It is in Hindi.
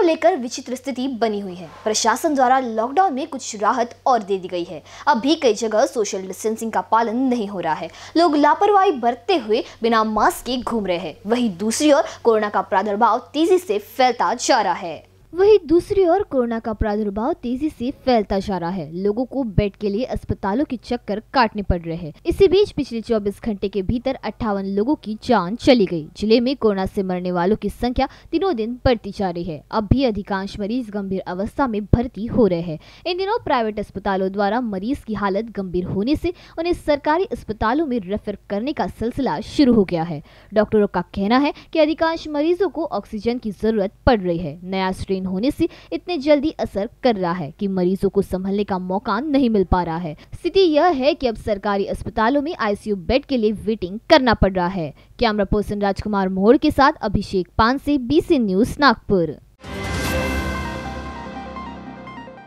को लेकर विचित्र स्थिति बनी हुई है प्रशासन द्वारा लॉकडाउन में कुछ राहत और दे दी गई है अब भी कई जगह सोशल डिस्टेंसिंग का पालन नहीं हो रहा है लोग लापरवाही बरतते हुए बिना मास्क के घूम रहे हैं वहीं दूसरी ओर कोरोना का प्रादुर्भाव तेजी से फैलता जा रहा है वहीं दूसरी ओर कोरोना का प्रादुर्भाव तेजी से फैलता जा रहा है लोगों को बेड के लिए अस्पतालों के चक्कर काटने पड़ रहे हैं इसी बीच पिछले 24 घंटे के भीतर अट्ठावन लोगों की जान चली गई जिले में कोरोना से मरने वालों की संख्या दिनों दिन बढ़ती जा रही है अब भी अधिकांश मरीज गंभीर अवस्था में भर्ती हो रहे हैं इन दिनों प्राइवेट अस्पतालों द्वारा मरीज की हालत गंभीर होने से उन्हें सरकारी अस्पतालों में रेफर करने का सिलसिला शुरू हो गया है डॉक्टरों का कहना है की अधिकांश मरीजों को ऑक्सीजन की जरूरत पड़ रही है नया स्ट्रेन ट्रेन होने से इतने जल्दी असर कर रहा है कि मरीजों को संभलने का मौका नहीं मिल पा रहा है स्थिति यह है कि अब सरकारी अस्पतालों में आईसीयू बेड के लिए वेटिंग करना पड़ रहा है कैमरा पर्सन राजकुमार मोहर के साथ अभिषेक पान से बीसी न्यूज नागपुर